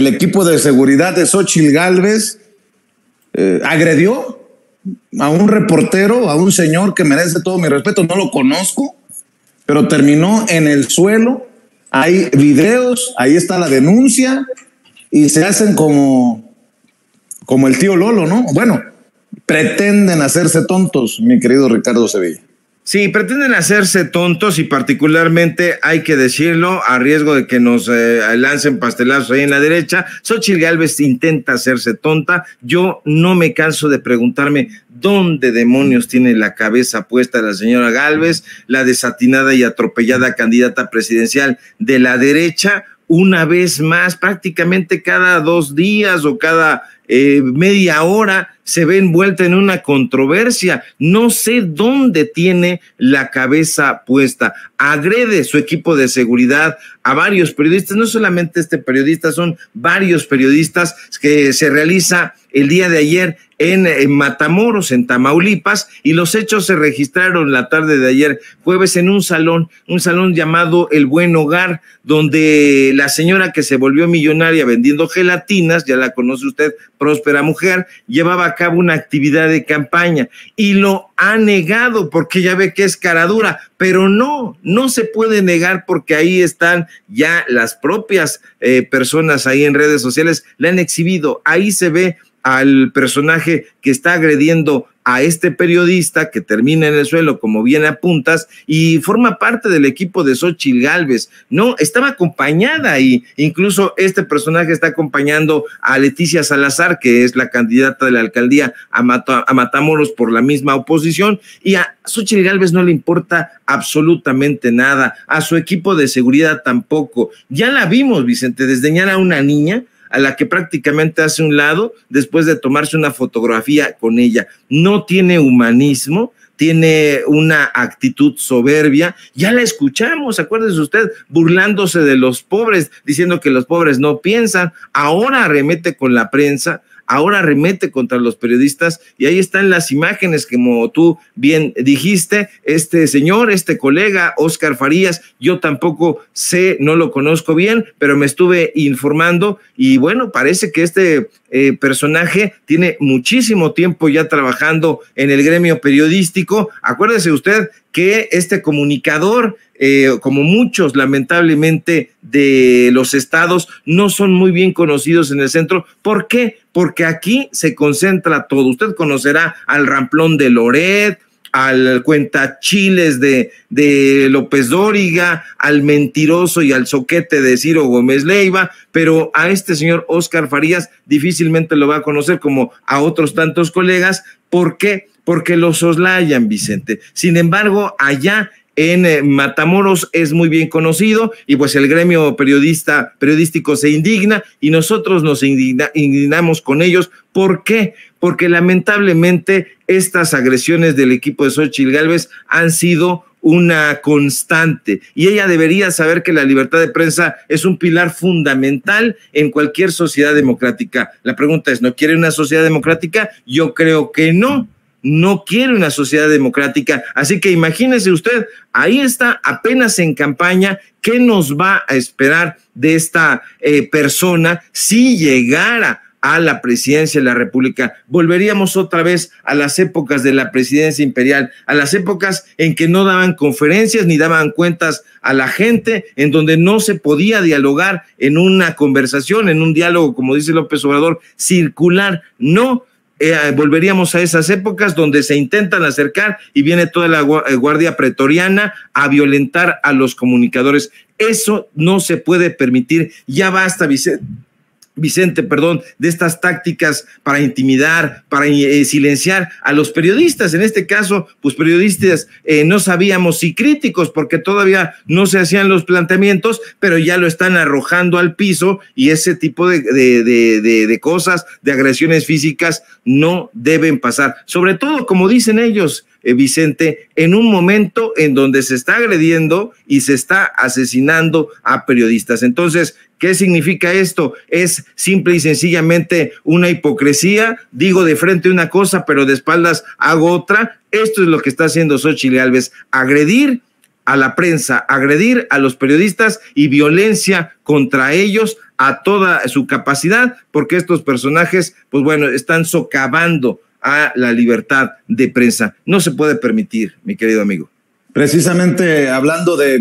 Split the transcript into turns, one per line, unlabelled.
el equipo de seguridad de Xochil Gálvez eh, agredió a un reportero, a un señor que merece todo mi respeto, no lo conozco, pero terminó en el suelo. Hay videos, ahí está la denuncia y se hacen como, como el tío Lolo, ¿no? Bueno, pretenden hacerse tontos, mi querido Ricardo Sevilla. Sí, pretenden hacerse tontos y particularmente, hay que decirlo, a riesgo de que nos eh, lancen pastelazos ahí en la derecha, Xochitl Galvez intenta hacerse tonta. Yo no me canso de preguntarme dónde demonios tiene la cabeza puesta la señora Galvez, la desatinada y atropellada candidata presidencial de la derecha, una vez más, prácticamente cada dos días o cada eh, media hora se ve envuelta en una controversia. No sé dónde tiene la cabeza puesta. Agrede su equipo de seguridad a varios periodistas, no solamente este periodista, son varios periodistas que se realiza el día de ayer en, Matamoros, en Tamaulipas, y los hechos se registraron la tarde de ayer jueves en un salón, un salón llamado El Buen Hogar, donde la señora que se volvió millonaria vendiendo gelatinas, ya la conoce usted, Próspera Mujer, llevaba a cabo una actividad de campaña y lo ha negado porque ya ve que es cara dura, pero no, no se puede negar porque ahí están ya las propias eh, personas ahí en redes sociales, le han exhibido, ahí se ve al personaje que está agrediendo a este periodista que termina en el suelo, como bien apuntas, y forma parte del equipo de Xochitl Galvez. No, estaba acompañada y incluso este personaje está acompañando a Leticia Salazar, que es la candidata de la alcaldía a, a Matamoros por la misma oposición, y a Xochitl Galvez no le importa absolutamente nada, a su equipo de seguridad tampoco. Ya la vimos, Vicente, desdeñar a una niña a la que prácticamente hace un lado después de tomarse una fotografía con ella. No tiene humanismo, tiene una actitud soberbia. Ya la escuchamos, acuérdese usted, burlándose de los pobres, diciendo que los pobres no piensan. Ahora arremete con la prensa ahora remete contra los periodistas y ahí están las imágenes, como tú bien dijiste, este señor, este colega, Oscar Farías, yo tampoco sé, no lo conozco bien, pero me estuve informando y bueno, parece que este eh, personaje tiene muchísimo tiempo ya trabajando en el gremio periodístico. Acuérdese usted que este comunicador, eh, como muchos lamentablemente de los estados, no son muy bien conocidos en el centro. ¿Por qué? Porque aquí se concentra todo. Usted conocerá al Ramplón de Loret, al cuenta chiles de, de López Dóriga, al mentiroso y al soquete de Ciro Gómez Leiva, pero a este señor Oscar Farías difícilmente lo va a conocer como a otros tantos colegas. ¿Por qué? Porque lo soslayan, Vicente. Sin embargo, allá en eh, Matamoros es muy bien conocido y pues el gremio periodista, periodístico se indigna y nosotros nos indignamos con ellos. ¿Por qué? Porque lamentablemente estas agresiones del equipo de Xochitl Galvez han sido una constante y ella debería saber que la libertad de prensa es un pilar fundamental en cualquier sociedad democrática. La pregunta es, ¿no quiere una sociedad democrática? Yo creo que no no quiere una sociedad democrática. Así que imagínese usted, ahí está, apenas en campaña, ¿qué nos va a esperar de esta eh, persona si llegara a la presidencia de la República. Volveríamos otra vez a las épocas de la presidencia imperial, a las épocas en que no daban conferencias ni daban cuentas a la gente, en donde no se podía dialogar en una conversación, en un diálogo, como dice López Obrador, circular. No, eh, ah, volveríamos a esas épocas donde se intentan acercar y viene toda la eh, guardia pretoriana a violentar a los comunicadores. Eso no se puede permitir. Ya basta, Vicente. Vicente, perdón, de estas tácticas para intimidar, para eh, silenciar a los periodistas. En este caso, pues periodistas eh, no sabíamos si críticos, porque todavía no se hacían los planteamientos, pero ya lo están arrojando al piso y ese tipo de cosas, de agresiones físicas, no deben pasar. Sobre todo, como dicen ellos, eh, Vicente, en un momento en donde se está agrediendo y se está asesinando a periodistas. Entonces, ¿qué significa esto? Es simple y sencillamente una hipocresía. Digo de frente una cosa, pero de espaldas hago otra. Esto es lo que está haciendo Xochitl Alves, agredir a la prensa, agredir a los periodistas y violencia contra ellos a toda su capacidad, porque estos personajes, pues bueno, están socavando a la libertad de prensa. No se puede permitir, mi querido amigo.
Precisamente
hablando de